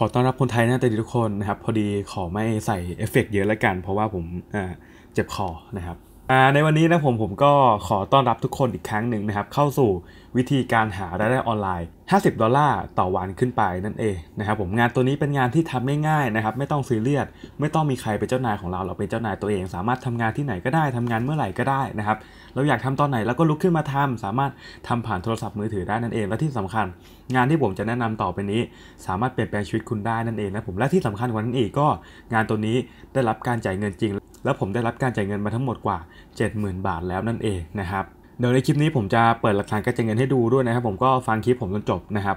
ขอต้อนรับคนไทยนะาต่ดีทุกคนนะครับ พอดีขอไม่ใส่เอฟเฟกเยอะแล้วกัน เพราะว่าผมเจ็บคอนะครับในวันนี้นะผมผมก็ขอต้อนรับทุกคนอีกครั้งหนึ่งนะครับเข้าสู่วิธีการหารายได้ออนไลน์ 50 ดอลลาร์ต่อวันขึ้นไปนั่นเองนะครับผมงานตัวนี้เป็นงานที่ทำง่ายๆนะครับไม่ต้องซีเรียสไม่ต้องมีใครเป็นเจ้านายของเราเราเป็นเจ้านายตัวเอง สามารถทำงานที่ไหนก็ได้ทำงานเมื่อไหร่ก็ได้นะครับเราอยากทำตอนไหนเราก็ลุกขึ้นมาทำ สามารถทำผ่านโทรศัพท์มือถือได้นั่นเอง และที่สำคัญงานที่ผมจะแนะนำต่อไปนี้ สามารถเปลี่ยนแปลงชีวิตคุณได้นั่นเองนะผมและที่สำคัญกว่านั้นอีกก็ งานตัวนี้ได้รับการจ่ายเงินจริงและผมได้รับการจ่ายเงินมาทั้งหมดกว่า 70,000 บาทแล้วนั่นเองนะครับ เดี๋ยวในคลิปนี้ผมจะเปิดหลักฐานการจ่ายเงินให้ดูด้วยนะครับ ผมก็ฟังคลิปผมจนจบนะครับ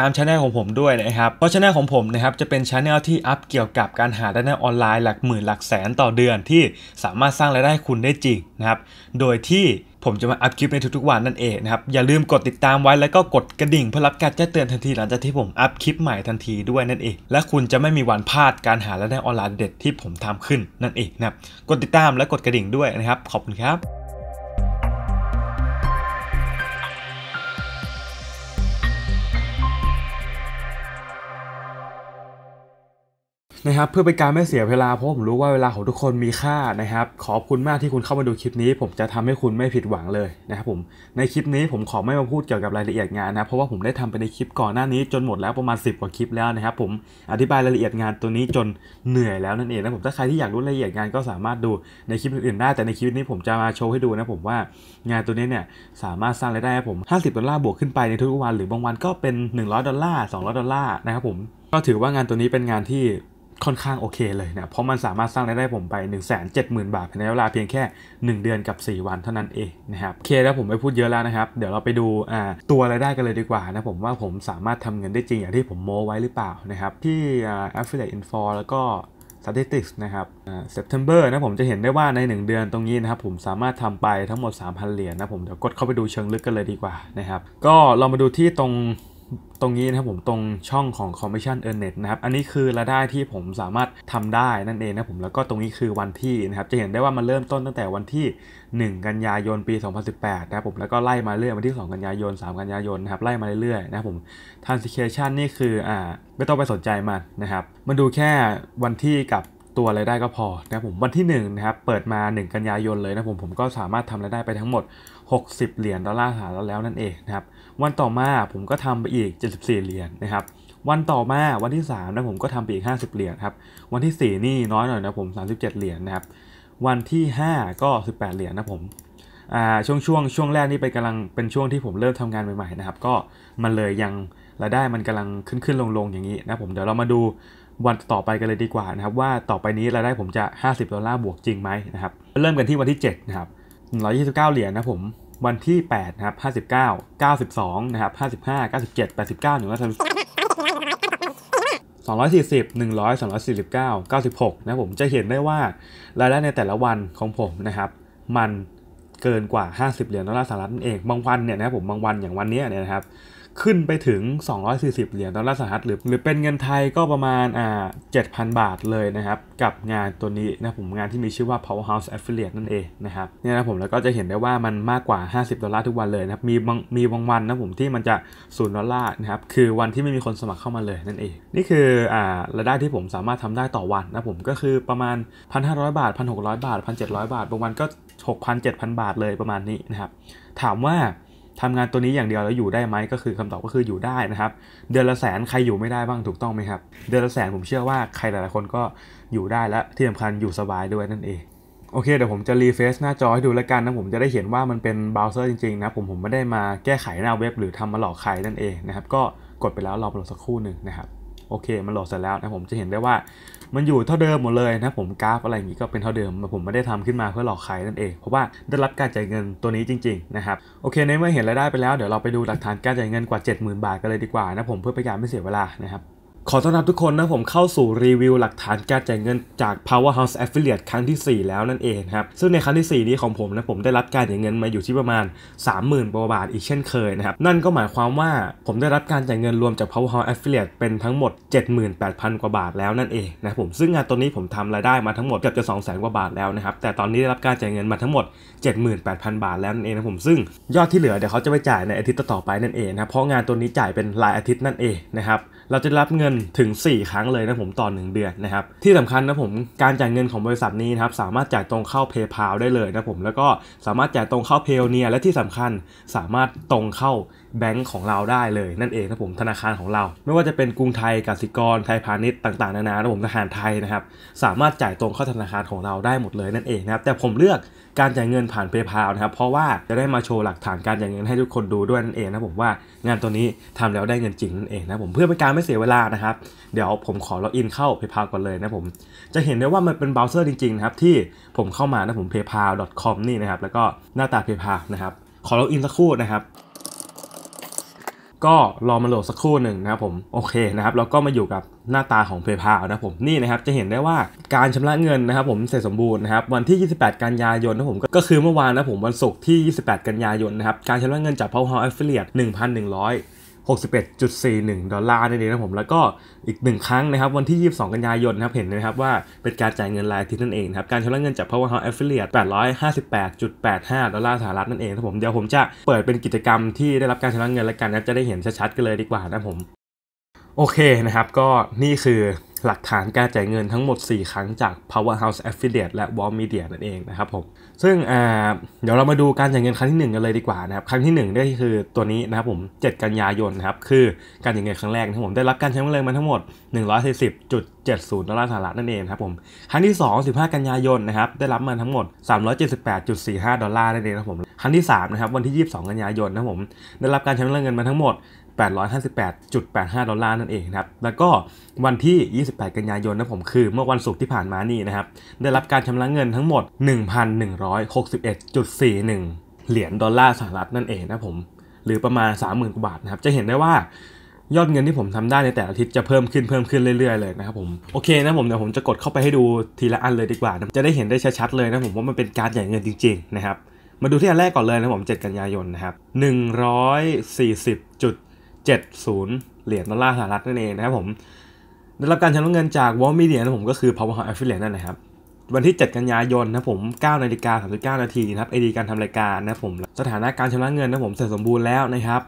ตามช n e l ของผมด้วยนะครับ เพราะช n e l ของผมนะครับจะเป็นช n e l ที่อัพเกี่ยวกับการหารายได้ออนไลน์หลักหมื่นหลักแสนต่อเดือนที่สามารถสร้างรายได้คุณได้จริงนะครับ โดยที่ผมจะมาอัพคลิปในทุกๆ วันนั่นเองนะครับอย่าลืมกดติดตามไว้แล้วก็กดกระดิ่งเพื่อรับการแจ้งเตือนทันทีหลังจากที่ผมอัพคลิปใหม่ทันทีด้วยนั่นเอง และคุณจะไม่มีวันพลาดการหารายได้ออนไลน์เด็ดที่ผมทำขึ้นนั่นเองนะครับกดติดตามและกดกระดิ่งด้วยนะครับ ขอบคุณครับนะครับเพื่อเป็นการไม่เสียเวลาเพราะผมรู้ว่าเวลาของทุกคนมีค่านะครับขอบคุณมากที่คุณเข้ามาดูคลิปนี้ผมจะทำให้คุณไม่ผิดหวังเลยนะครับผม ในคลิปนี้ผมขอไม่มาพูดเกี่ยวกับรายละเอียดงานนะเพราะว่าผมได้ทำไปในคลิปก่อนหน้านี้ จนหมดแล้วประมาณ 10 กว่าคลิปแล้วนะครับผมอธิบายรายละเอียดงานตัวนี้จนเหนื่อยแล้วนั่นเองนะผมถ้าใครที่อยากรู้รายละเอียดงาน ก็สามารถดูในคลิปอื่นๆได้แต่ในคลิปนี้ผมจะมาโชว์ให้ดูนะผมว่างานตัวนี้เนี่ยสามารถสร้างรายได้ให้ผม50ดอลลาร์บวกขึ้นไปในทุกวันหรือบางวันก็เป็น100ดอลลาร์200ดอลลาร์นะครับผมก็ถือว่างานตัวนี้เป็นงานที่ค่อนข้างโอเคเลยนะเพราะมันสามารถสร้างรายได้ผมไป 1 7 0 0 0 0 บาทภายในเวลาเพียงแค่ 1 เดือนกับ 4 วันเท่านั้นเองนะครับ โอเคแล้วผมไม่พูดเยอะแล้วนะครับ เดี๋ยวเราไปดูตัวรายได้กันเลยดีกว่านะ ผมว่าผมสามารถทำเงินได้จริงอย่างที่ผมโม้ไว้หรือเปล่านะครับ ที่ affiliate info แล้วก็ statistics นะครับ September นะผมจะเห็นได้ว่าใน 1 เดือนตรงนี้นะครับผมสามารถทำไปทั้งหมด3,000เหรียญนนะผมเดี๋ยวกดเข้าไปดูเชิงลึกกันเลยดีกว่านะครับก็เรามาดูที่ตรงตรงนี้นะครับผมตรงช่องของ commission earned นะครับอันนี้คือรายได้ที่ผมสามารถทำได้นั่นเองนะผมแล้วก็ตรงนี้คือวันที่นะครับจะเห็นได้ว่ามันเริ่มต้นตั้งแต่วันที่ 1 กันยายนปี 2018นะครับผมแล้วก็ไล่มาเรื่อยวันที่ 2 กันยายน 3 กันยายนนะครับไล่มาเรื่อยๆนะครับผม transaction นี่คืออ่าไม่ต้องไปสนใจมันนะครับมันดูแค่วันที่กับตัวรายได้ก็พอนะผมวันที่1นะครับเปิดมา 1 กันยายนเลยนะผมผมก็สามารถทำรายได้ไปทั้งหมด 60 เหรียญดอลลาร์สหรัฐแล้วนั่นเองนะครับวันต่อมาผมก็ทำไปอีก 74 เหรียญนะครับ วันต่อมาวันที่3นะผมก็ทำไปอีก 50 เหรียญครับ วันที่4นี่น้อยหน่อยนะผม 37 เหรียญนะครับ วันที่5ก็ 18 เหรียญนะผม อ่าช่วงช่วงช่วงแรกนี่ไปกำลังเป็นช่วงที่ผมเริ่มทำงานใหม่ ๆนะครับ ก็มันเลยยังรายได้มันกำลังขึ้นขึ้นลงลงอย่างนี้นะผมเดี๋ยวเรามาดูวันต่อไปกันเลยดีกว่านะครับ ว่าต่อไปนี้รายได้ผมจะ 50 ดอลลาร์บวกจริงไหมนะครับเริ่มกันที่วันที่7นะครับ 129 เหรียญนะผมวันที่ 8 นะครับ 59 92 นะครับ 55 97 89 1 240 100 249 96 นะผมจะเห็นได้ว่า รายได้ในแต่ละวันของผมนะครับ มันเกินกว่า 50 เหรียญดอลลาร์สหรัฐนั่นเอง บางวันเนี่ยนะครับผม บางวันอย่างวันนี้เนี่ยนะครับขึ้นไปถึง 240 เหรียญดอลลาร์สหรัฐหรือ หรือเป็นเงินไทยก็ประมาณอ่า7,000 บาทเลยนะครับ กับงานตัวนี้นะผมงานที่มีชื่อว่า Powerhouse Affiliate นั่นเองนะครับเนี่ยนะผมแล้วก็จะเห็นได้ว่ามันมากกว่า 50 ดอลลาร์ทุกวันเลยนะครับ มีบาง มีบางวันนะผมที่มันจะศูนย์ดอลลาร์นะครับ คือวันที่ไม่มีคนสมัครเข้ามาเลยนั่นเอง นี่คืออ่ารายได้ที่ผมสามารถทำได้ต่อวันนะผมก็คือประมาณ 1,500 บาท 1,600 บาท 1,700 บาท บางวันก็ 6,000 7,000 บาทเลยประมาณนี้นะครับ ถามว่าทำงานตัวนี้อย่างเดียวแล้วอยู่ได้ไหมก็คือคำตอบก็คืออยู่ได้นะครับ เดือนละแสนใครอยู่ไม่ได้บ้างถูกต้องไหมครับเดือนละแสนผมเชื่อว่าใครหลายๆคนก็อยู่ได้และที่สำคัญอยู่สบายด้วยนั่นเองโอเคเดี๋ยวผมจะรีเฟซหน้าจอให้ดูแล้วกันนะผมจะได้เห็นว่ามันเป็นเบราว์เซอร์จริงๆนะผมผมไม่ได้มาแก้ไขหน้าเว็บหรือทำมาหลอกใครนั่นเองนะครับก็กดไปแล้วรอโหลดสักครู่หนึ่งนะครับโอเคมันโหลดเสร็จแล้วนะผมจะเห็นได้ว่ามันอยู่เท่าเดิมหมดเลยนะผมกราฟอะไรอย่างนี้ก็เป็นเท่าเดิมผมไม่ได้ทำขึ้นมาเพื่อหลอกใครนั่นเองเพราะว่าได้รับการจ่ายเงินตัวนี้จริงๆนะครับโอเคในเมื่อเห็นรายได้ไปแล้วเดี๋ยวเราไปดูหลักฐานการจ่ายเงินกว่า 70,000 บาทกันเลยดีกว่านะผมเพื่อประหยัดไม่เสียเวลานะครับขอต้อนรับทุกคนนะผมเข้าสู่รีวิวหลักฐานการจ่ายเงินจาก Powerhouse Affiliate ครั้งที่ 4 แล้วนั่นเองครับซึ่งในครั้งที่ 4 นี้ของผมนะผมได้รับการจ่ายเงินมาอยู่ที่ประมาณ 30,000กว่าบาทอีกเช่นเคยนะครับนั่นก็หมายความว่า ผมได้รับการจ่ายเงินรวมจาก Powerhouse Affiliate เป็นทั้งหมด78,000 กว่าบาทแล้วนั่นเองนะผมซึ่งงานตัวนี้ผมทำรายได้มาทั้งหมดเกือบจะ200,000กว่าบาทแล้วนะครับ แต่ตอนนี้ได้รับการจ่ายเงินมาทั้งหมด78,000 บาทแล้วนั่นเองนะผมซึ่งยอดที่เหลือเดี๋ยวเขาจะไปจ่ายในอาทิตย์ต่อไปนั่นเองนะเพราะงานตัวนี้จ่ายเป็นรายอาทิตย์นั่นเองนะครับเราจะรับเงินถึง 4 ครั้งเลยนะผมต่อ1เดือนนะครับ ที่สำคัญนะผมการจ่ายเงินของบริษัทนี้นะครับ สามารถจ่ายตรงเข้า PayPal ได้เลยนะผม แล้วก็สามารถจ่ายตรงเข้า p a y o n e e r และที่สำคัญสามารถตรงเข้าแบงก์ของเราได้เลยนั่นเองนะผมธนาคารของเรา ไม่ว่าจะเป็นกรุงไทยกสิกร ไทยพาณิชย์ต่างๆนานานะผมธนาคารไทยนะครับ สามารถจ่ายตรงเข้าธนาคารของเราได้หมดเลยนั่นเองนะครับ แต่ผมเลือกการจ่ายเงินผ่านเพย์พานะครับเพราะว่าจะได้มาโชว์หลักฐานการจ่ายเงินให้ทุกคนดูด้วยนั่นเองนะผมว่างานตัวนี้ทำแล้วได้เงินจริงนั่นเองนะผมเพื่อเป็นการไม่เสียเวลานะครับ เดี๋ยวผมขอล็อกอินเข้าเพย์พาก่อนเลยนะผมจะเห็นได้ว่ามันเป็นเบราว์เซอร์จริงๆนะครับที่ผมเข้ามานะผม paypal.com นี่นะครับ แล้วก็หน้าตาเพย์พานะครับขอล็อกอินสักครู่นะครับก็รอมาโหลดสักครู่หนึ่งนะครับผมโอเคนะครับเราก็มาอยู่กับหน้าตาของ PayPal นะผมนี่นะครับจะเห็นได้ว่าการชำระเงินนะครับผมเสร็จสมบูรณ์นะครับวันที่ 28 กันยายนนะผมก็คือเมื่อวานนะผมวันศุกร์ที่ 28 กันยายนนะครับการชำระเงินจาก PayPal Affiliate 1,100 61.41 ดอลลาร์นั่นเองนะผมแล้วก็อีกหนึ่งครั้งนะครับวันที่ 22 กันยายนนะครับเห็นนะครับว่าเป็นการจ่ายเงินรายทิ่นั่นเองครับการชำระเงินจาก Power House Affiliate 858.85 ดอลลาร์สหรัฐนั่นเองนะผมเดี๋ยวผมจะเปิดเป็นกิจกรรมที่ได้รับการชำระเงินแล้วกันนะจะได้เห็นชัดๆกันเลยดีกว่านะผมโอเคนะครับก็นี่คือหลักฐานการจ่ายเงินทั้งหมด 4 ครั้งจาก Powerhouse Affiliate และ Wall Media นั่นเองนะครับผมซึ่งเดี๋ยวเรามาดูการจ่ายเงินครั้งที่ 1 กันเลยดีกว่านะครับครั้งที่ 1 ได้คือตัวนี้นะครับผม7 กันยายนนะครับคือการจ่ายเงินครั้งแรกนะครับผมได้รับการใช้เงินมาทั้งหมด140.70ดอลลาร์สหรัฐนั่นเอง ครับผมครั้งที่2 15กันยายนนะครับได้รับมาทั้งหมด 378.45ดอลลาร์นั่นเองครับผมครั้งที่3นะครับวันที่ 22 กันยายนนะผมได้รับการใช้เงินมาทั้งหมด858.85ดอลลาร์นั่นเองครับ แล้วก็วันที่ 28 กันยายนนะผม คือเมื่อวันศุกร์ที่ผ่านมานี่นะครับ ได้รับการชำระเงินทั้งหมด 1,161.41 เหรียญดอลลาร์สหรัฐนั่นเองนะผม หรือประมาณ 30,000กว่าบาทนะครับ จะเห็นได้ว่ายอดเงินที่ผมทำได้ในแต่ละอาทิตย์จะเพิ่มขึ้นเพิ่มขึ้นเรื่อย ๆ เลยนะครับผม โอเคนะผมเดี๋ยวผมจะกดเข้าไปให้ดูทีละอันเลยดีกว่าจะได้เห็นได้ชัดๆเลยนะผมว่ามันเป็นการใหญ่เงินจริงๆนะครับมาดูที่อันแรกก่อนเลยนะผม7กันยายนนะครับ140.7 70เหรียญดอลลาร์สหรัฐนั่นเองนะครับผมได้รับการชำระเงินจากวอลมีเดียนะผมก็คือ p o w e r อร์ s e a เ f ฟ l i ลนั่นนะครับวันที่ 7 กันยายนนะผม9นาฬิกา39นาทีนะครับไอดีการทำรายการนะผมสถานะการชำระเงินนะผมเสร็จสมบูรณ์แล้วนะครับ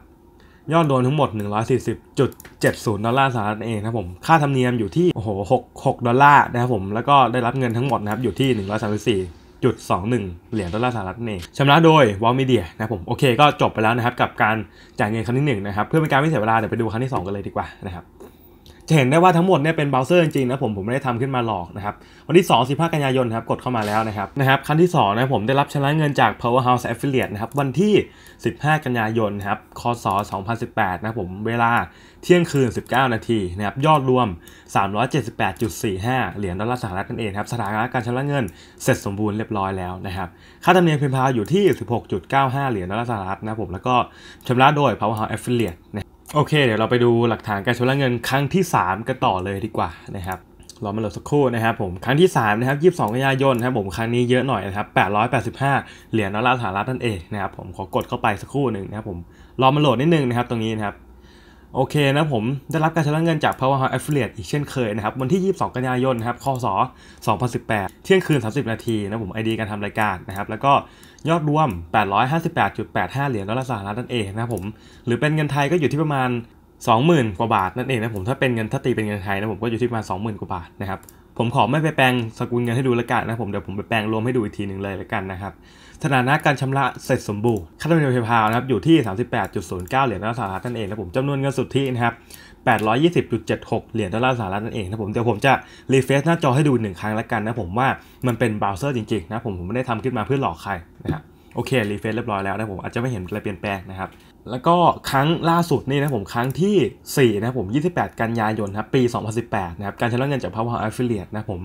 ยอดโดนทั้งหมด140.70ดอลลาร์สหรัฐเองนะผมค่าธรรมเนียมอยู่ที่โอ้โห6 6ดอลลาร์นะครับผมแล้วก็ได้รับเงินทั้งหมดนะครับอยู่ที่ 134หุดสองนึ่งเหรียญดอลลาร์สหรัฐเองชำระโดยวอลมีเดียนะผม โอเค ก็จบไปแล้วนะครับ กับการจ่ายเงินครั้งที่หนึ่งนะครับ เพื่อเป็นการไม่เสียเวลา เดี๋ยวไปดูครั้งที่สองกันเลยดีกว่านะครับจะเห็นได้ว่าทั้งหมดเนี่ยเป็นเบราว์เซอร์จริงๆนะผมผมไม่ได้ทำขึ้นมาหลอกนะครับวันที่2 15กันยายนครับกดเข้ามาแล้วนะครับนะครับขั้นที่2นะผมได้รับชำระเงินจาก Powerhouse Affiliate นะครับวันที่ 15 กันยายนครับคศ 2018นะผมเวลาเที่ยงคืน 19 นาทีนะครับยอดรวม 378.45 เหรียญดอลลาร์สหรัฐนั่นเองครับสถานะการชำระเงินเสร็จสมบูรณ์เรียบร้อยแล้วนะครับค่าธรรมเนียมเพ์พาอยู่ที่ 16.95 เหรียญดอลลาร์สหรัฐนะผมแล้วก็ชำระโดย Powerhouse Affiliate นะโอเค เดี๋ยวเราไปดูหลักฐานการชำระเงินครั้งที่ 3กันต่อเลยดีกว่านะครับ รอมาโหลดสักครู่นะครับ ผม ครั้งที่3นะครับ22กันยายนนะครับผม ครั้งนี้เยอะหน่อยนะครับ885เหรียญดอลลาร์สหรัฐนั่นเองนะครับผม ขอกดเข้าไปสักครู่หนึ่งนะครับผม รอมาโหลดนิดนึงนะครับตรงนี้นะครับ โอเคนะผมได้รับการชำระเงินจาก Powerhouse Affiliate อีกเช่นเคยนะครับ วันที่ 22กันยายนนะครับคศ2018เที่ยงคืน30นาทีนะผมไอดีการทำรายการนะครับ แล้วก็ยอดรวม 858.85เหรียญดอลลาร์สหรัฐนั่นเองนะผม หรือเป็นเงินไทยก็อยู่ที่ประมาณ20,000กว่าบาทนั่นเองนะผมถ้าเป็นเงินถ้าตีเป็นเงินไทยนะผมก็อยู่ที่ประมาณ20,000กว่าบาทนะครับ ผมขอไม่ไปแปลงสกุลเงินให้ดูละกันนะผมเดี๋ยวผมไปแปลงรวมให้ดูอีกทีหนึ่งเลยละกันนะครับสถานะการชำระเสร็จสมบูรณ์ค่าธรรมเนียมเพย์พานะครับอยู่ที่ 38.09เหรียญดอลลาร์สหรัฐนั่นเองนะผมจำนวนเงินสุทธินะครับ820.76 เหรียญดอลลาร์สหรัฐนั่นเองนะผมเดี๋ยวผมจะรีเฟซหน้าจอให้ดูหนึ่งครั้งละกันนะผมว่ามันเป็นเบราว์เซอร์จริงๆนะผม ผมไม่ได้ทำขึ้นมาเพื่อหลอกใครนะครับโอเครีเฟซเรียบร้อยแล้วนะผมอาจจะไม่เห็นอะไรเปลี่ยนแปลงนะครับ แล้วก็ครั้งล่าสุดนี่นะผมครั้งที่ 4 นะผม 28 กันยายนครับปี 2018 นะครับ การชำระเงินจาก Power Affiliate นะผม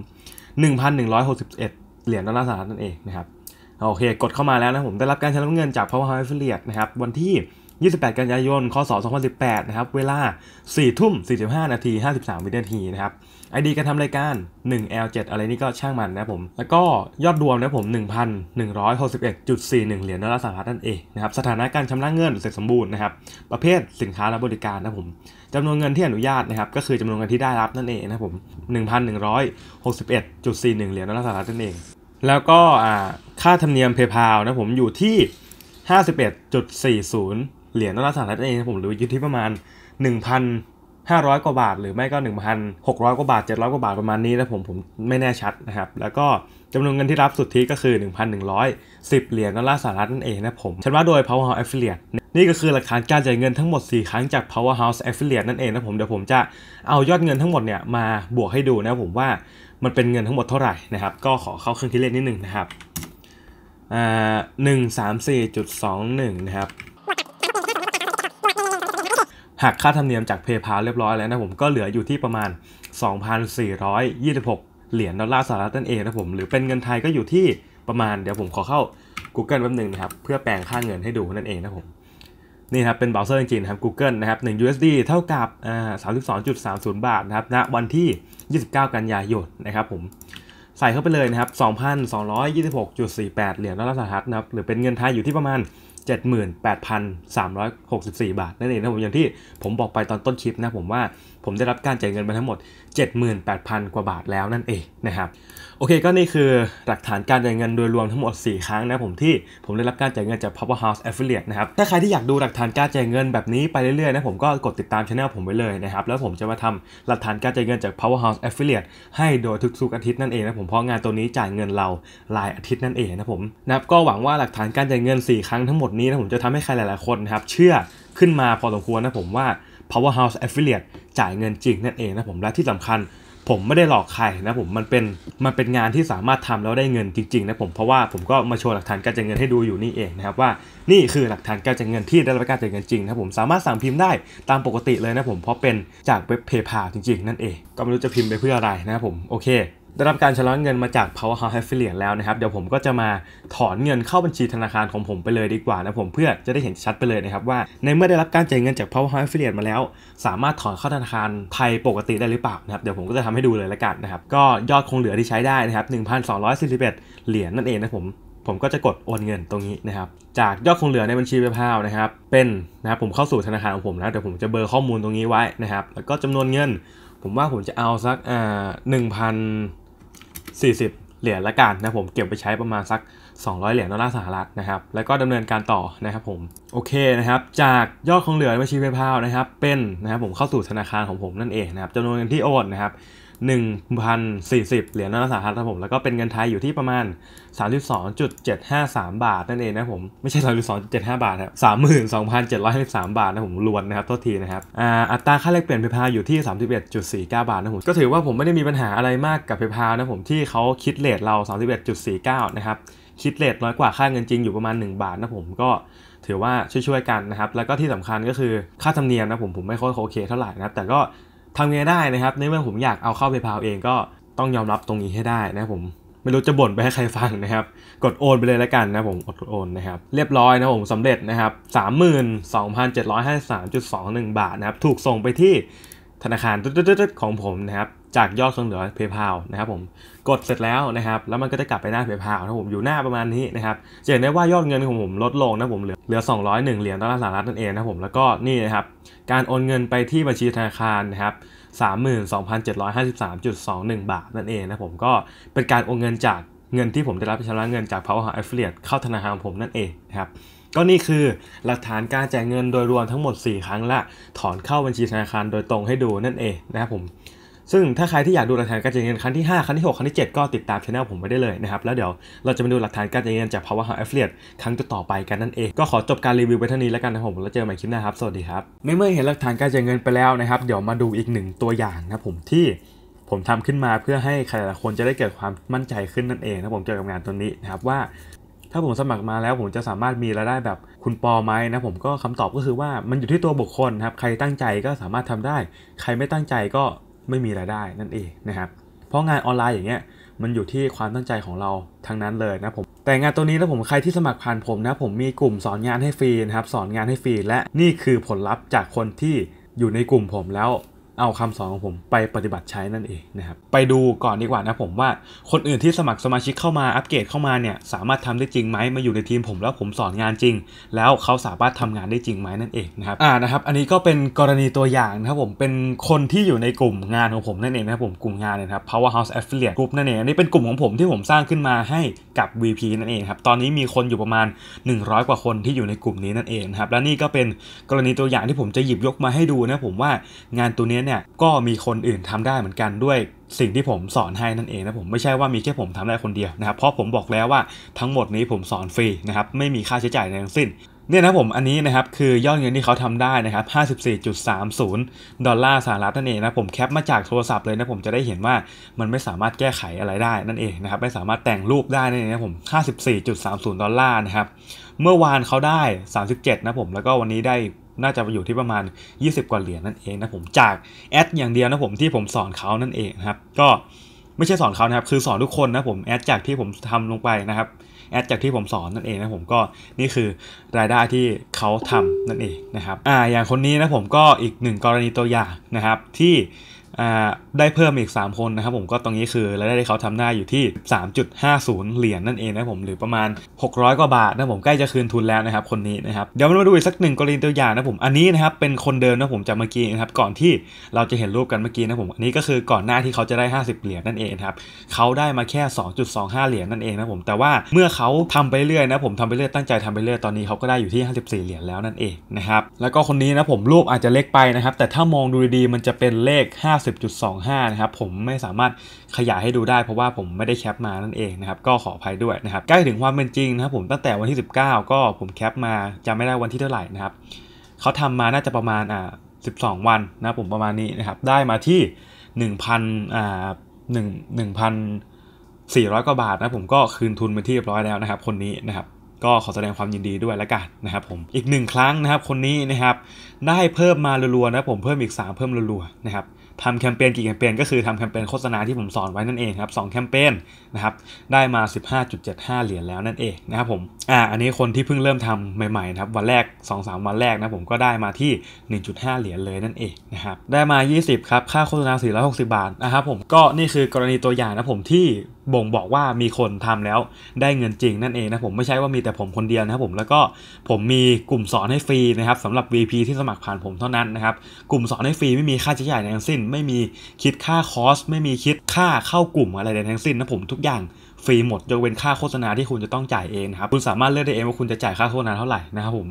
1,161เหรียญดอลลาร์สหรัฐนั่นเองนะครับโอเคกดเข้ามาแล้วนะผมได้รับการชำระเงินจาก Power Affiliate นะครับวันที่28 กันยายนคศ2018นะครับ เวลา 4 ทุ่ม 45 นาที 53 วินาที นะครับไอดีการทำรายการ 1L7 อะไรนี่ก็ช่างมันนะผม แล้วก็ยอดรวมนะผม1,161.41 เหรียญดอลลาร์สหรัฐนั่นเองนะครับ สถานะการชำระเงินเสร็จสมบูรณ์นะครับ ประเภทสินค้าและบริการนะผมจำนวนเงินที่อนุญาตนะครับ ก็คือจำนวนเงินที่ได้รับนั่นเองนะผม1,161.41 เหรียญดอลลาร์สหรัฐนั่นเองแล้วก็ค่าธรรมเนียมเพย์พานะผมอยู่ที่ 51.40เหรียญดอลลาร์สหรัฐเองผมรือยู่ที่ประมาณ 1,500กว่าบาทหรือไม่ก็ 1,600กว่าบาท 700 กว่าบาทประมาณนี้นะผมผม ไม่แน่ชัดนะครับ แล้วก็จำนวนเงินที่รับสุทธิก็คือ 1,110 เหรียญดอลลาร์สหรัฐนั่นเองนะผมฉันว่าโดย Powerhouse Affiliate นี่ก็คือหลักฐานการจ่ายเงินทั้งหมด 4 ครั้งจาก Powerhouse Affiliate นั่นเองนะผมเดี๋ยวผมจะเอายอดเงินทั้งหมดเนี่ยมาบวกให้ดูนะผมว่ามันเป็นเงินทั้งหมดเท่าไหร่นะครับ ก็ขอเข้าเครื่องคิดเลขนิดนึงนะครับหนึ่งสามสี่จุดสองหนึ่งนะครับหักค่าธรรมเนียมจาก PayPal เรียบร้อยแล้วนะผมก็เหลืออยู่ที่ประมาณ 2,426 เหรียญดอลลาร์สหรัฐนั่นเองนะผมหรือเป็นเงินไทยก็อยู่ที่ประมาณ เดี๋ยวผมขอเข้า Google แป๊บนึงนะครับ เพื่อแปลงค่าเงินให้ดูนั่นเองนะผมนี่ครับเป็นเบราว์เซอร์จริงๆครับ Google นะครับ1 USD เท่ากับ 32.30 บาทนะครับณนะวันที่ 29 กันยายนนะครับผมใส่เข้าไปเลยนะครับ 2,226.48 เหรียญดอลลาร์สหรัฐนะครับหรือเป็นเงินไทยอยู่ที่ประมาณ78,364 บาท นั่นเองนะผมอย่างที่ผมบอกไปตอนต้นคลิปนะผมว่าผมได้รับการจ่ายเงินไปทั้งหมด78,000 กว่าบาทแล้วนั่นเองนะครับโอเคก็นี่คือหลักฐานการจ่ายเงินโดยรวมทั้งหมด4ครั้งนะผมที่ผมได้รับการจ่ายเงินจาก Power House Affiliate นะครับถ้าใครที่อยากดูหลักฐานการจ่ายเงิน แบบนี้ไปเรื่อยๆนะผมก็กดติดตามช anel ผมไว้เลยนะครับแล้วผมจะมาทำหลักฐานการจ่ายเงินจาก Power House Affiliate ให้โดยทุกๆอาทิตย์นั่นเองนะผมเพราะงานตัวนี้จ่ายเงินเรารายอาทิตย์นั่นเองนะผมนะครับก็หวังว่าหลักฐานการจ่ายเงิน4ครั้งทั้งหมดนี้นะผมจะทำให้ใครหลายๆคนนะครับเชื่อขึ้นมาพอสมควรนะผมว่า Powerhouse Affiliate จ่ายเงินจริงนั่นเองนะผมและที่สำคัญ ผมไม่ได้หลอกใครนะผมมันเป็นมันเป็นงานที่สามารถทำแล้วได้เงินจริงๆนะผมเพราะว่าผมก็มาโชว์หลักฐานการจ่ายเงินให้ดูอยู่นี่เองนะครับว่านี่คือหลักฐานการจ่ายเงินที่ได้รับการจ่ายเงินจริงนะผมสามารถสั่งพิมพ์ได้ตามปกติเลยนะผมเพราะเป็นจากเว็บเพย์พาจริงๆนั่นเองก็ไม่รู้จะพิมพ์ไปเพื่ออะไรนะผมโอเคได้รับการชำระเงินมาจาก Powerhouse Affiliate แล้วนะครับ เดี๋ยวผมก็จะมาถอนเงินเข้าบัญชีธนาคารของผมไปเลยดีกว่านะผมเพื่อจะได้เห็นชัดไปเลยนะครับว่าในเมื่อได้รับการจ่ายเงินจาก Powerhouse Affiliate มาแล้ว สามารถถอนเข้าธนาคารไทยปกติได้หรือเปล่านะครับเดี๋ยวผมก็จะทำให้ดูเลยละกันนะครับ ก็ยอดคงเหลือที่ใช้ได้นะครับ1,241เหรียญนั่นเองนะผมผมก็จะกดโอนเงินตรงนี้นะครับจากยอดคงเหลือในบัญชีเปพาวนะครับเป็นนะครับผมเข้าสู่ธนาคารของผมนะเดี๋ยวผมจะเบอร์ข้อมูลตรงนี้ไว้นะครับแล้วก็จำนวนเงินผมว่าผมจะเอาสักอ่าหนึ่งพัน40 เหรียญละกันนะผมเก็บไปใช้ประมาณสัก 200 เหรียญดอลลาร์สหรัฐนะครับ แล้วก็ดำเนินการต่อนะครับ ผมโอเคนะครับ จากยอดของเหลือในบัญชีเพย์พานะครับ เป็นนะครับ ผมเข้าสู่ธนาคารของผมนั่นเองนะครับจำนวนเงินที่โอนนะครับ1,040 เหรียญนอารสหรัฐครับผมแล้วก็เป็นเงินไทยอยู่ที่ประมาณ 32.753 บาทนั่นเองนะผม ไม่ใช่32.75 บาทครับ 32,753บาทนะผมรวนนะครับโทษทีนะครับออัตราค่าแลกเปลี่ยนเพพาอยู่ที่ 31.49 บาทนะผมก็ถือว่าผมไม่ได้มีปัญหาอะไรมากกับเพพานะผมที่เขาคิดเลทเรา 31.49 นะครับ คิดเลทน้อยกว่าค่าเงินจริงอยู่ประมาณ 1 บาทนะผมก็ถือว่าช่วยๆกันนะครับแล้วก็ที่สำคัญก็คือค่าธรรมเนียมนะผมผมไม่ค่อยโอเค เท่าไหร่นะแต่ก็ทำไงได้นะครับในเมื่อผมอยากเอาเข้าไปพาวเองก็ต้องยอมรับตรงนี้ให้ได้นะผม ไม่รู้จะบ่นไปให้ใครฟังนะครับ กดโอนไปเลยแล้วกันนะผมกดโอนนะครับ เรียบร้อยนะผมสำเร็จนะครับ 32,753.21 บาทนะครับ ถูกส่งไปที่ธนาคารตของผมนะครับจากยอดคงเหลือ PayPal นะครับผมกดเสร็จแล้วนะครับแล้วมันก็จะกลับไปหน้า PayPal นะผมอยู่หน้าประมาณนี้นะครับจะเห็นได้ว่ายอดเงินของผมลดลงนะผมเหลือเหลือ 201 เหรียญดอลลาร์สหรัฐนั่นเองนะผมแล้วก็นี่นะครับการโอนเงินไปที่บัญชีธนาคารนะครับ32,753.21 บาทนั่นเองนะผมก็เป็นการโอนเงินจากเงินที่ผมได้รับชำระเงินจาก Power Affiliate เข้าธนาคารผมนั่นเองนะครับก็นี่คือหลักฐานการแจกเงินโดยรวมทั้งหมด 4 ครั้งละถอนเข้าบัญชีธนาคารโดยตรงให้ดูนั่นเองนะครับผมซึ่งถ้าใครที่อยากดูหลักฐานการจ่ายเงินครั้งที่5ครั้งที่6 ครั้งที่7ก็ติดตามช่องผมไว้ได้เลยนะครับ แล้วเดี๋ยวเราจะไปดูหลักฐานการจ่ายเงินจากภาวะหาแอฟเฟ f f i ครั้งต่อไปกันนั่นเอง ก็ขอจบการรีวิวไปเท่านี้แล้วกันนะผมแล้วเจอกันใหม่คลิปหน้าครับ สวัสดีครับมเมื่อเห็นหลักฐานการจ่ายเงินไปแล้วนะครับ เดี๋ยวมาดูอีกหนึ่งตัวอย่างนะผมที่ผมทำขึ้นมาเพื่อให้ใครหลายคนจะได้เกิดความมั่นใจขึ้นนั่นเองนะผมเจอกับงานตัวนี้นะครับว่า ถ้าผมสมัครมาแล้วผมจะสามารถมีรายได้แบบคุณปอไหมนะผมก็คำตอบก็คือว่ามันอยู่ที่ตัวบุคคลนะครับใครตั้งใจก็สามารถทำได้ ใครไม่ตั้งใจก็ไม่มีรายได้นั่นเองนะครับ เพราะงานออนไลน์อย่างเงี้ย มันอยู่ที่ความตั้งใจของเราทั้งนั้นเลยนะผม แต่งานตัวนี้แล้วผมใครที่สมัครผ่านผมนะ ผมมีกลุ่มสอนงานให้ฟรีนะครับ สอนงานให้ฟรีและนี่คือผลลัพธ์จากคนที่อยู่ในกลุ่มผมแล้วเอาคำสอนของผมไปปฏิบัติใช้นั่นเองนะครับไปดูก่อนดีกว่านะผมว่าคนอื่นที่สมัครสมาชิกเข้ามาอัปเกรดเข้ามาเนี่ยสามารถทำได้จริงไหมมาอยู่ในทีมผมแล้วผมสอนงานจริง แล้วเขาสามารถทำงานได้จริงไหมนั่นเองนะครับอ่านะครับอันนี้ก็เป็นกรณีตัวอย่างนะครับผมเป็นคนที่อยู่ในกลุ่มงานของผมนั่นเองนะครับผมกลุ่มงานนะครับ powerhouse affiliate group นั่นเองอันนี้เป็นกลุ่มของผมที่ผมสร้างขึ้นมาให้กับ VP นั่นเองครับตอนนี้มีคนอยู่ประมาณ 100 กว่าคนที่อยู่ในกลุ่มนี้นั่นเองครับและนี่ก็เป็นกรณีตัวอย่างที่ผมจะหยิบยกมาให้ดูนะผมว่างานตัวนี้เนี่ยก็มีคนอื่นทำได้เหมือนกันด้วย สิ่งที่ผมสอนให้นั่นเองนะผมไม่ใช่ว่ามีแค่ผมทำได้คนเดียวนะครับเพราะผมบอกแล้วว่าทั้งหมดนี้ผมสอนฟรีนะครับไม่มีค่าใช้จ่ายใดทั้งสิ้น เนี่ยนะผมอันนี้นะครับคือยอดเงินที่เขาทำได้นะครับ54.30ดอลลาร์สหรัฐนั่นเองนะผมแคปมาจากโทรศัพท์เลยนะผมจะได้เห็นว่ามันไม่สามารถแก้ไขอะไรได้นั่นเองนะครับไม่สามารถแต่งรูปได้นั่นเองนะผม54.30ดอลลาร์นะครับเมื่อวานเขาได้ 37นะผมแล้วก็วันนี้ได้น่าจะไปอยู่ที่ประมาณ 20 กว่าเหรียญนั่นเองนะผมจากแอดอย่างเดียวนะผมที่ผมสอนเขานั่นเองนะครับก็ไม่ใช่สอนเขานะครับ คือสอนทุกคนนะผมแอดจากที่ผมทำลงไปนะครับแอดจากที่ผมสอนนั่นเองนะผมก็นี่คือรายได้ที่เขาทำนั่นเองนะครับอ่าอย่างคนนี้นะผมก็อีกหนึ่งกรณีตัวอย่างนะครับที่ได้เพิ่มอีก 3 คนนะครับผมก็ตรงนี้คือรายได้ที่เขาทำหน้อยู่ที่ 3.50 เหรียญนนั่นเองนะผมหรือประมาณ 600 กว่าบาทนะผมใกล้จะคืนทุนแล้วนะครับ คนนี้นะครับเดี๋ยวมาดูอีกสักหนึ่งกรณีตัวอย่างนะผมอันนี้นะครับเป็นคนเดิมนะผมจากเมื่อกี้นะครับก่อนที่เราจะเห็นรูปกันเมื่อกี้นะผมอันนี้ก็คือก่อนหน้าที่เขาจะได้ 50 เหรียญนั่นเองครับเขาได้มาแค่ 2.25เหรียญนั่นเองนะผมแต่ว่าเมื่อเขาทำไปเรื่อยนะผมทำไปเรื่อยตั้งใจทำไปเรื่อยตอนนี้เขาก็ได้อยู่ที่ 54 เหรียญแล้วนั่นเองนะครับแล้วก็คนนี้นะผมรูปอาจจะเล็กไปนะครับแต่ถ้ามองดูดีๆมันจะเป็นเลข 5 90.25 นะครับ ผมไม่สามารถขยายให้ดูได้ เพราะว่าผมไม่ได้แคปมานั่นเองนะครับ ก็ขออภัยด้วยนะครับ ใกล้ถึงความเป็นจริงนะครับผม ตั้งแต่วันที่ 19 ก็ผมแคปมาจำไม่ได้วันที่เท่าไหร่นะครับเขาทำมาน่าจะประมาณอ่า 12 วันนะผมประมาณนี้นะครับ ได้มาที่ 1,000 อ่า 1 1,400 กว่าบาทนะผมก็คืนทุนไปที่เรียบร้อยแล้วนะครับ คนนี้นะครับ ก็ขอแสดงความยินดีด้วยละกันนะครับผม อีกหนึ่งครั้งนะครับ คนนี้นะครับ ได้เพิ่มมารัวๆนะผมเพิ่มอีก 3 เพิ่มรัวๆนะครับทำแคมเปญกี่แคมเปญก็คือ ทำแคมเปญโฆษณาที่ผมสอนไว้นั่นเองครับสแคมเปญนะครับได้มา 15.75 เหรียญแล้วนั่นเองนะครับผมอ่าอันนี้คนที่เพิ่งเริ่มทำใหม่ๆนะครับวันแรก 2-3 วันแรกนะผมก็ได้มาที่ 1.5 เหรียญเลยนั่นเองนะครับได้มา 20ครับค่าโฆษณา460 บาทนะครับผมก็นี่คือกรณีตัวอย่างนะผมที่บ่งบอกว่ามีคนทำแล้วได้เงินจริงนั่นเองนะผมไม่ใช่ว่ามีแต่ผมคนเดียวนะครับผมแล้วก็ผมมีกลุ่มสอนให้ฟรีนะครับสำหรับ VP ที่สมัครผ่านผมเท่านั้นนะครับกลุ่มสอนให้ฟรีไม่มีค่าใช้จ่ายทั้งสิ้น ไม่มีคิดค่าคอสไม่มีคิดค่าเข้ากลุ่มอะไรใดทั้งสิ้นนะผมทุกอย่างฟรีหมดยกเว้นค่าโฆษณาที่คุณจะต้องจ่ายเองนะครับคุณสามารถเลือกได้เอง ว่าคุณจะจ่ายค่าโฆษณาเท่าไหร่นะครับผม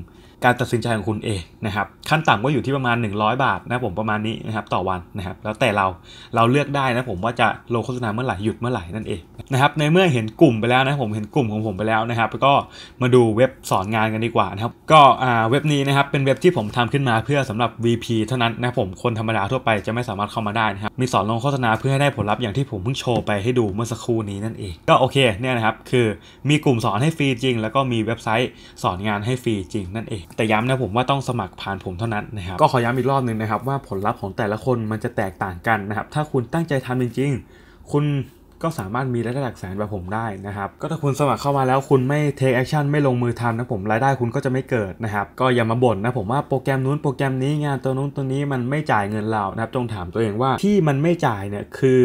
การตัดสินใจของคุณเองนะครับขั้นต่ำก็อยู่ที่ประมาณ 100 บาทนะผมประมาณนี้นะครับต่อวันนะครับแล้วแต่เราเราเลือกได้นะผมว่าจะลงโฆษณาเมื่อไหร่หยุดเมื่อไหร่นั่นเองนะครับในเมื่อเห็นกลุ่มไปแล้วนะผมเห็นกลุ่มของผมไปแล้วนะครับก็มาดูเว็บสอนงานกันดีกว่านะครับก็เว็บนี้นะครับเป็นเว็บที่ผมทำขึ้นมา เพื่อสำหรับ VP เท่านั้นนะผมคนธรรมดาทั่วไปจะไม่สามารถเข้ามาได้นะครับมีสอนลงโฆษณาเพื่อให้ได้ผลลัพธ์อย่างที่ผมเพิ่งโชว์ไปให้ดูเมื่อสักครู่นี้นั่นเองก็โอเคเนี่ยนะครับคือมีกลุ่มสอนให้ฟรีจริง แล้วก็มีเว็บไซต์สอนงานให้ฟรีจริง นั่นเองแต่ย้ำนะผมว่าต้องสมัครผ่านผมเท่านั้นนะครับก็ขอย้ำอีกรอบหนึ่งนะครับว่าผลลัพธ์ของแต่ละคนมันจะแตกต่างกันนะครับถ้าคุณตั้งใจทำจริงๆ คุณก็สามารถมีรายได้หลักแสนแบบผมได้นะครับ ก็ถ้าคุณสมัครเข้ามาแล้วคุณไม่ take action ไม่ลงมือทำนะผมรายได้คุณก็จะไม่เกิดนะครับ ก็อย่ามาบ่นนะผมว่าโปรแกรมนู้นโปรแกรมนี้งานตัวนู้นตัวนี้มันไม่จ่ายเงินเรานะครับจงถามตัวเองว่าที่มันไม่จ่ายเนี่ยคือ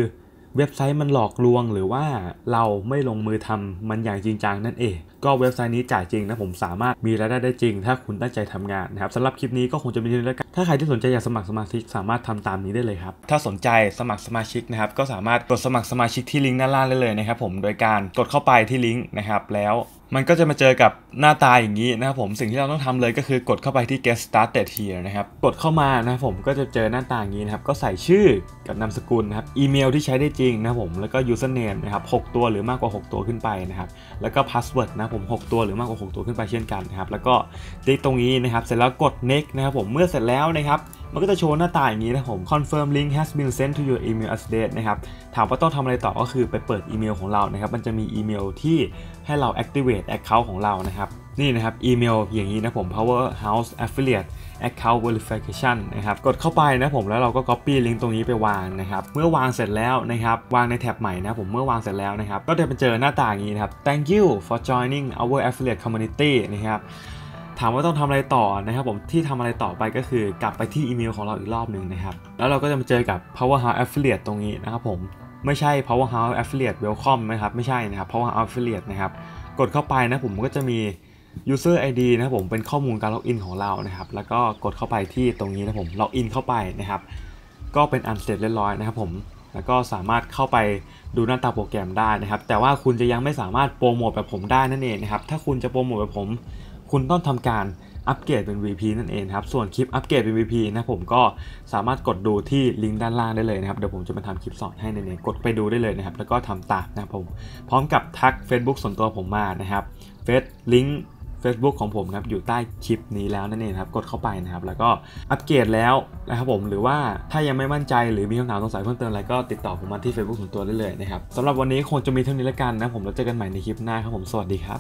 เว็บไซต์มันหลอกลวงหรือว่าเราไม่ลงมือทำมันอย่างจริงจังนั่นเองก็เว็บไซต์นี้จ่ายจริงนะผมสามารถมีรายได้ได้จริง ถ้าคุณตั้งใจทำงานนะครับสำหรับคลิปนี้ก็คงจะมีเท่านี้แล้วกันถ้าใครที่สนใจอยากสมัครสมาชิกสามารถทำตามนี้ได้เลยครับถ้าสนใจสมัครสมาชิกนะครับ ก็สามารถกดสมัครสมาชิกที่ลิงก์ด้านล่างได้เลยนะครับ ผมโดยการกดเข้าไปที่ลิงก์นะครับ แล้ว มันก็จะมาเจอกับหน้าตาอย่างนี้นะครับผมสิ่งที่เราต้องทำเลยก็คือกดเข้าไปที่ get started here นะครับกดเข้ามานะครับผมก็จะเจอหน้าตาอย่างนี้นะครับ ก็ใส่ชื่อกับนามสกุลนะครับอีเมลที่ใช้ได้จริงนะครับผมแล้วก็ username นะครับ6ตัวหรือมากกว่า 6 ตัวขึ้นไปนะครับแล้วก็ password นะผม 6 ตัวหรือมากกว่า6ตัวขึ้นไปเช่นกันนะครับ แล้วก็คลิตรงนี้นะครับ เสร็จแล้วกด next นะครับผมเมื่อเสร็จแล้วนะครับมันก็จะโชว์หน้าตาอย่างนี้นะผม confirm link has been sent to your email address นะครับ ถามว่าต้องทำอะไรต่อก็คือไปเปิดอีเมล ของเรา นะครับ มันจะมีอีเมลที่ให้เรา activate account ของเรา นะครับ นี่นะครับ อีเมลอย่างนี้นะผม powerhouse affiliate account verification นะครับ กดเข้าไปนะผม แล้วเราก็ copy ลิงก์ตรงนี้ไปวางนะครับ เมื่อวางเสร็จแล้วนะครับ วางในแท็บใหม่นะผม เมื่อวางเสร็จแล้วนะครับ ก็จะไปเจอหน้าต่างนี้นะครับ thank you for joining our affiliate community นะครับถามว่าต้องทำอะไรต่อนะครับผมที่ทำอะไรต่อไปก็คือกลับไปที่อีเมล ของเราอีกรอบหนึ่งนะครับ แล้วเราก็จะมาเจอกับ powerhouse affiliate ตรงนี้นะครับผมไม่ใช่ powerhouse affiliate welcome นะครับไม่ใช่นะครับ powerhouse affiliate นะครับกดเข้าไปนะผมก็จะมี user id นะครับผมเป็นข้อมูลการล็อกอิน ของเรานะครับ แล้วก็กดเข้าไปที่ตรงนี้นะผมล็อกอินเข้าไปนะครับ ก็เป็นอันเสร็จเรียบร้อยนะครับผมแล้วก็สามารถเข้าไปดูหน้าตาโปรแกรมได้นะครับ แต่ว่าคุณจะยังไม่สามารถโปรโมทแบบผมได้นั่นเองนะครับถ้าคุณจะโปรโมทแบบผมคุณต้องทำการอัปเกรดเป็น VP นั่นเองครับ ส่วนคลิปอัปเกรดเป็น VP นะผมก็สามารถกดดูที่ลิงก์ด้านล่างได้เลยนะครับ เดี๋ยวผมจะมาทำคลิปสอนให้ในนี้กดไปดูได้เลยนะครับ แล้วก็ทำตามนะผม พร้อมกับทัก Facebook ส่วนตัวผมมา นะครับ เฟซลิงก์ Facebook ของผมครับ อยู่ใต้คลิปนี้แล้วนั่นเองครับ กดเข้าไปนะครับ แล้วก็อัปเกรดแล้วนะครับผม หรือว่าถ้ายังไม่มั่นใจหรือมีคำถามสงสัยเพิ่มเติมอะไรก็ติดต่อผมมาที่ Facebook ส่วนตัวได้เลยนะครับสำหรับวันนี้คงจะมีเท่านี้แล้วกันนะผมแล้วเจอกันใหม่ในคลิปหน้าครับผมสวัสดีครับ